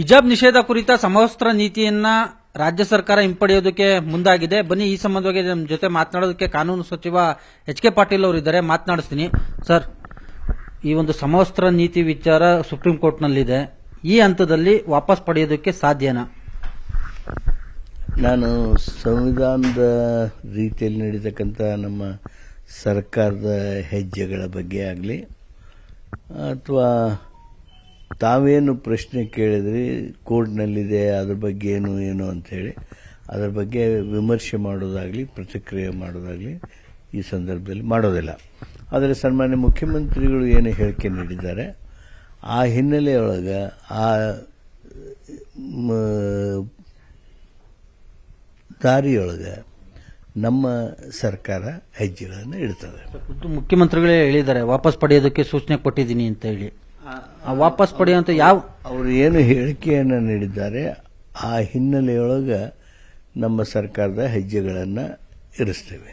ಹಿಜಾಬ್ ನಿಷೇಧ ಕುರಿತ ಸಮವಸ್ತ್ರ ನೀತಿಯನ್ನ ರಾಜ್ಯ ಸರ್ಕಾರ ಹಿಂಪಡೆಯೋದಕ್ಕೆ ಮುಂದಾಗಿದೆ ಬನ್ನಿ ಈ ಸಂಬಂಧವಾಗಿ ನಮ್ಮ ಜೊತೆ ಮಾತನಾಡೋದಕ್ಕೆ ಕಾನೂನು ಸಚಿವ ಎಚ್ ಕೆ ಪಾಟೀಲ್ ಅವರು ಇದ್ದಾರೆ ಮಾತನಾಡಿಸ್ತೀನಿ ಸರ್ ಈ ಒಂದು ಸಮವಸ್ತ್ರ ನೀತಿ ವಿಚಾರ ಸುಪ್ರೀಂ ಕೋರ್ಟ್ನಲ್ಲಿದೆ ಈ ಹಂತದಲ್ಲಿ ವಾಪಸ್ ಪಡೆಯೋದಕ್ಕೆ ಸಾಧ್ಯನಾ ನಾನು ಸಂವಿಧಾನದ ರೀತಿಯಲ್ಲಿ ನಡೀತಕ್ಕಂಥ ನಮ್ಮ ಸರ್ಕಾರದ ಹೆಜ್ಜೆಗಳ ಬಗ್ಗೆ ಆಗಲಿ ಅಥವಾ ತಾವೇನು ಪ್ರಶ್ನೆ ಕೇಳಿದ್ರಿ ಕೋರ್ಟ್ನಲ್ಲಿದೆ ಅದ್ರ ಬಗ್ಗೆ ಏನು ಏನು ಅಂಥೇಳಿ ಅದರ ಬಗ್ಗೆ ವಿಮರ್ಶೆ ಮಾಡೋದಾಗಲಿ ಪ್ರತಿಕ್ರಿಯೆ ಮಾಡೋದಾಗಲಿ ಈ ಸಂದರ್ಭದಲ್ಲಿ ಮಾಡೋದಿಲ್ಲ ಆದರೆ ಸನ್ಮಾನ್ಯ ಮುಖ್ಯಮಂತ್ರಿಗಳು ಏನು ಹೇಳಿಕೆ ನೀಡಿದ್ದಾರೆ ಆ ಹಿನ್ನೆಲೆಯೊಳಗೆ ಆ ದಾರಿಯೊಳಗೆ ನಮ್ಮ ಸರ್ಕಾರ ಹೆಜ್ಜೆಗಳನ್ನು ಇಡ್ತದೆ ಮುಖ್ಯಮಂತ್ರಿಗಳೇ ಹೇಳಿದ್ದಾರೆ ವಾಪಸ್ ಪಡೆಯೋದಕ್ಕೆ ಸೂಚನೆ ಕೊಟ್ಟಿದ್ದೀನಿ ಅಂತ ಹೇಳಿ ವಾಪಸ್ ಪಡೆಯುವಂತ ಯಾವ ಅವರು ಏನು ಹೇಳಿಕೆಯನ್ನು ನೀಡಿದ್ದಾರೆ ಆ ಹಿನ್ನೆಲೆಯೊಳಗೆ ನಮ್ಮ ಸರ್ಕಾರದ ಹೆಜ್ಜೆಗಳನ್ನ ಇರಿಸ್ತೇವೆ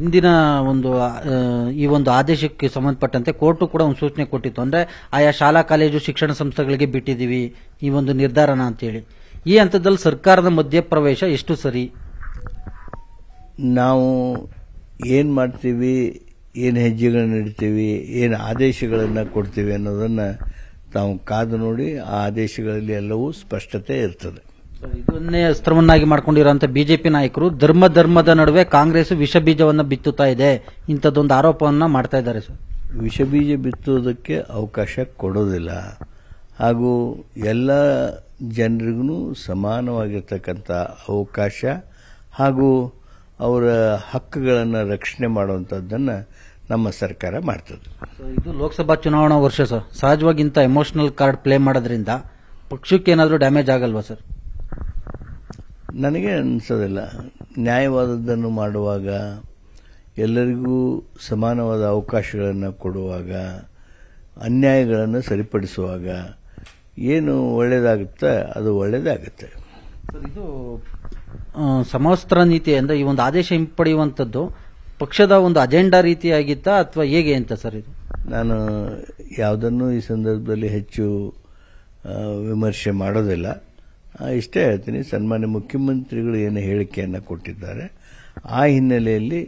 ಇಂದಿನ ಒಂದು ಈ ಒಂದು ಆದೇಶಕ್ಕೆ ಸಂಬಂಧಪಟ್ಟಂತೆ ಕೋರ್ಟು ಕೂಡ ಒಂದು ಸೂಚನೆ ಕೊಟ್ಟಿತ್ತು ಅಂದ್ರೆ ಆಯಾ ಶಾಲಾ ಕಾಲೇಜು ಶಿಕ್ಷಣ ಸಂಸ್ಥೆಗಳಿಗೆ ಬಿಟ್ಟಿದ್ದೀವಿ ಈ ಒಂದು ನಿರ್ಧಾರನ ಅಂತೇಳಿ ಈ ಹಂತದಲ್ಲಿ ಸರ್ಕಾರದ ಮಧ್ಯಪ್ರವೇಶ ಎಷ್ಟು ಸರಿ ನಾವು ಏನು ಮಾಡ್ತೀವಿ ಏನು ಹೆಜ್ಜೆಗಳನ್ನ ಇಡ್ತೀವಿ ಏನು ಆದೇಶಗಳನ್ನ ಕೊಡ್ತೀವಿ ಅನ್ನೋದನ್ನ ತಾವು ಕಾದು ನೋಡಿ ಆ ಆದೇಶಗಳಲ್ಲಿ ಎಲ್ಲವೂ ಸ್ಪಷ್ಟತೆ ಇರ್ತದೆ ಇದನ್ನೇ ಅಸ್ತ್ರವನ್ನಾಗಿ ಮಾಡಿಕೊಂಡಿರುವಂತಹ ಬಿಜೆಪಿ ನಾಯಕರು ಧರ್ಮ ಧರ್ಮದ ನಡುವೆ ಕಾಂಗ್ರೆಸ್ ವಿಷ ಬೀಜವನ್ನು ಬಿತ್ತುತ್ತಾ ಇದೆ ಇಂಥದ್ದೊಂದು ಆರೋಪವನ್ನು ಮಾಡ್ತಾ ಇದ್ದಾರೆ ಸರ್ ವಿಷ ಬೀಜ ಬಿತ್ತುವುದಕ್ಕೆ ಅವಕಾಶ ಕೊಡೋದಿಲ್ಲ ಹಾಗೂ ಎಲ್ಲ ಜನರಿಗೂ ಸಮಾನವಾಗಿರ್ತಕ್ಕಂಥ ಅವಕಾಶ ಹಾಗೂ ಅವರ ಹಕ್ಕುಗಳನ್ನು ರಕ್ಷಣೆ ಮಾಡುವಂಥದ್ದನ್ನು ನಮ್ಮ ಸರ್ಕಾರ ಮಾಡ್ತದೆ ಇದು ಲೋಕಸಭಾ ಚುನಾವಣಾ ವರ್ಷ ಸರ್ ಸಹಜವಾಗಿ ಇಂಥ ಎಮೋಷನಲ್ ಕಾರ್ಡ್ ಪ್ಲೇ ಮಾಡೋದ್ರಿಂದ ಪಕ್ಷಕ್ಕೆ ಏನಾದರೂ ಡ್ಯಾಮೇಜ್ ಆಗಲ್ವಾ ಸರ್ ನನಗೆ ಅನಿಸೋದಿಲ್ಲ ನ್ಯಾಯವಾದದ್ದನ್ನು ಮಾಡುವಾಗ ಎಲ್ಲರಿಗೂ ಸಮಾನವಾದ ಅವಕಾಶಗಳನ್ನು ಕೊಡುವಾಗ ಅನ್ಯಾಯಗಳನ್ನು ಸರಿಪಡಿಸುವಾಗ ಏನು ಒಳ್ಳೆಯದಾಗುತ್ತೆ ಅದು ಒಳ್ಳೆಯದಾಗುತ್ತೆ ಇದು ಸಮವಸ್ತ್ರ ನೀತಿ ಅಂದರೆ ಈ ಒಂದು ಆದೇಶ ಹಿಂಪಡೆಯುವಂಥದ್ದು ಪಕ್ಷದ ಒಂದು ಅಜೆಂಡಾ ರೀತಿಯಾಗಿತ್ತಾ ಅಥವಾ ಹೇಗೆ ಅಂತ ಸರ್ ಇದು ನಾನು ಯಾವುದನ್ನು ಈ ಸಂದರ್ಭದಲ್ಲಿ ಹೆಚ್ಚು ವಿಮರ್ಶೆ ಮಾಡೋದಿಲ್ಲ ಇಷ್ಟೇ ಹೇಳ್ತೀನಿ ಸನ್ಮಾನ್ಯ ಮುಖ್ಯಮಂತ್ರಿಗಳು ಏನು ಹೇಳಿಕೆಯನ್ನು ಕೊಟ್ಟಿದ್ದಾರೆ ಆ ಹಿನ್ನೆಲೆಯಲ್ಲಿ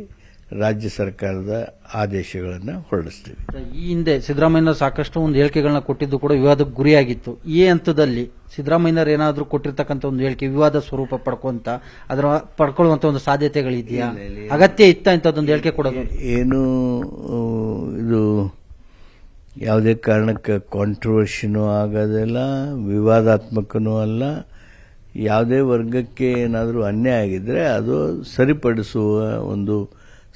ರಾಜ್ಯ ಸರ್ಕಾರದ ಆದೇಶಗಳನ್ನು ಹೊರಡಿಸ್ತೀವಿ ಈ ಹಿಂದೆ ಸಿದ್ದರಾಮಯ್ಯ ಸಾಕಷ್ಟು ಒಂದು ಹೇಳಿಕೆಗಳನ್ನ ಕೊಟ್ಟಿದ್ದು ಕೂಡ ವಿವಾದಕ್ಕೆ ಗುರಿಯಾಗಿತ್ತು ಈ ಹಂತದಲ್ಲಿ ಸಿದ್ದರಾಮಯ್ಯನವರು ಏನಾದರೂ ಕೊಟ್ಟಿರ್ತಕ್ಕಂಥ ಒಂದು ಹೇಳಿಕೆ ವಿವಾದ ಸ್ವರೂಪ ಪಡ್ಕೊಂತ ಅದರ ಪಡ್ಕೊಳ್ಳುವಂತ ಒಂದು ಸಾಧ್ಯತೆಗಳಿದೆಯಾ ಅಗತ್ಯ ಇತ್ತ ಇಂಥದ್ದೊಂದು ಹೇಳಿಕೆ ಕೊಡೋದು ಏನು ಇದು ಯಾವುದೇ ಕಾರಣಕ್ಕೆ ಕಾಂಟ್ರವರ್ಷಿನೂ ಆಗೋದಿಲ್ಲ ವಿವಾದಾತ್ಮಕನೂ ಅಲ್ಲ ಯಾವುದೇ ವರ್ಗಕ್ಕೆ ಏನಾದರೂ ಅನ್ಯಾಯ ಆಗಿದ್ದರೆ ಅದು ಸರಿಪಡಿಸುವ ಒಂದು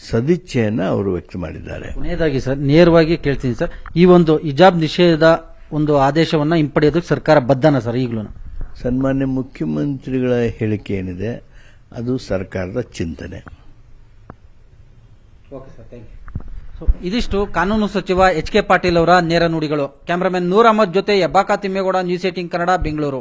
ಸದಿಚ್ಛೆಯನ್ನು ಅವರು ವ್ಯಕ್ತ ಮಾಡಿದ್ದಾರೆ ಕೊನೆಯದಾಗಿ ಸರ್ ನೇರವಾಗಿ ಕೇಳ್ತೀನಿ ಸರ್ ಈ ಒಂದು ಹಿಜಾಬ್ ನಿಷೇಧ ಒಂದು ಆದೇಶವನ್ನು ಹಿಂಪಡೆಯೋದಕ್ಕೆ ಸರ್ಕಾರ ಬದ್ಧನ ಸರ್ ಈಗಲೂ ಸನ್ಮಾನ್ಯ ಮುಖ್ಯಮಂತ್ರಿಗಳ ಹೇಳಿಕೆ ಏನಿದೆ ಅದು ಸರ್ಕಾರದ ಚಿಂತನೆ ಓಕೆ ಸರ್ ಯು ಇದಿಷ್ಟು ಕಾನೂನು ಸಚಿವ ಎಚ್ ಕೆ ಪಾಟೀಲ್ ಅವರ ನೇರ ನುಡಿಗಳು ಕ್ಯಾಮರಾಮನ್ ನೂರ್ ಅಹಮದ್ ಜೊತೆ ಯಬ್ಬಾಕಾ ತಿಮ್ಮೇಗೌಡ ನ್ಯೂಸ್ ಏಟಿಂಗ್ ಕನ್ನಡ ಬೆಂಗಳೂರು